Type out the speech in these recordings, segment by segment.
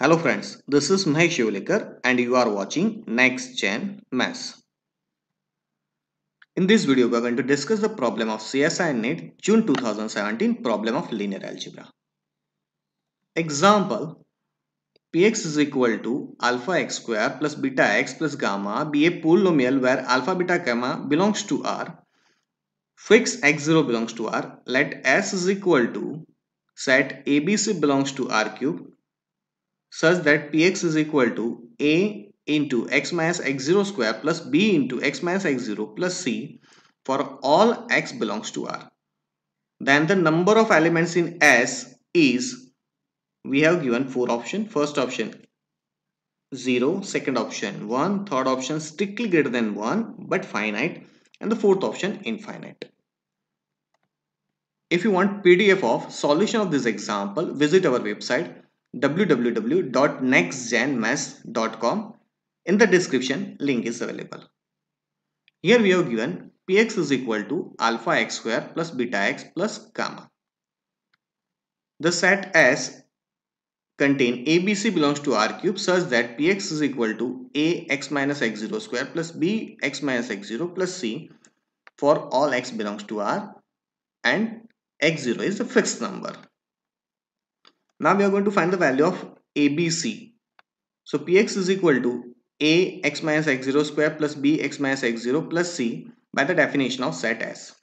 Hello friends, this is Mahesh Shivalekar and you are watching Next Gen Maths. In this video, we are going to discuss the problem of CSI NET June 2017 problem of linear algebra. Example, px is equal to alpha x square plus beta x plus gamma be a polynomial where alpha beta gamma belongs to R, fix x0 belongs to R, let s is equal to set abc belongs to R cube such that px is equal to a into x minus x0 square plus b into x minus x0 plus c for all x belongs to R. Then the number of elements in S is we have given four option. First option 0, second option 1, third option strictly greater than 1 but finite and the fourth option infinite. If you want PDF of solution of this example, visit our website www.nextgenmes.com. In the description, link is available. Here we have given px is equal to alpha x square plus beta x plus gamma. The set S contain ABC belongs to R cube such that px is equal to a x minus x0 square plus b x minus x0 plus c for all x belongs to R and x0 is a fixed number. Now we are going to find the value of ABC. So Px is equal to A x minus x0 square plus B x minus x0 plus C by the definition of set S.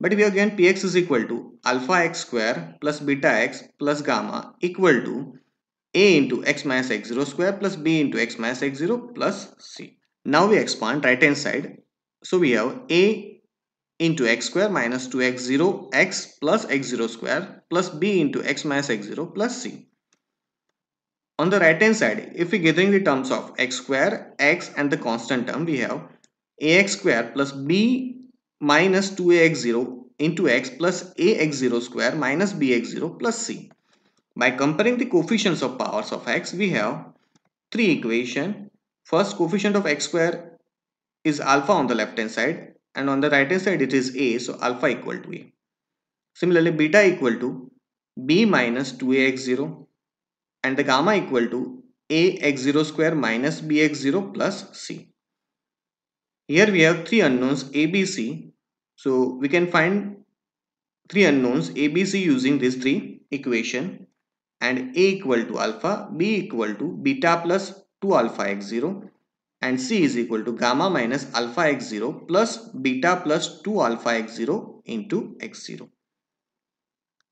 But if you again Px is equal to alpha x square plus beta x plus gamma equal to A into x minus x0 square plus B into x minus x0 plus C. Now we expand right hand side. So we have A into x square minus 2x0 x plus x0 square plus b into x minus x0 plus c. On the right hand side, if we gathering the terms of x square, x and the constant term, we have ax square plus b minus 2ax0 into x plus ax0 square minus bx0 plus c. By comparing the coefficients of powers of x, we have three equation. First coefficient of x square is alpha on the left hand side and on the right hand side it is a so alpha equal to a. Similarly beta equal to b minus 2ax0 and the gamma equal to ax0 square minus bx0 plus c. Here we have three unknowns abc so we can find three unknowns abc using these three equation and a equal to alpha b equal to beta plus 2 alpha x0 and C is equal to gamma minus alpha x0 plus beta plus 2 alpha x0 into x0.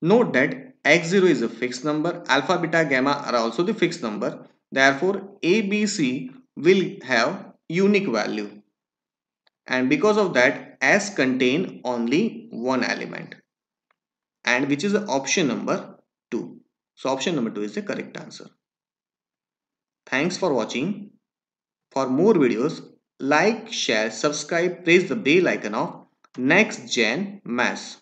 Note that x0 is a fixed number, alpha, beta, gamma are also the fixed number. Therefore, A, B, C will have unique value. And because of that, S contain only one element and which is the option number 2. So option number 2 is the correct answer. Thanks for watching. For more videos, like, share, subscribe, press the bell icon of Next Gen Mass.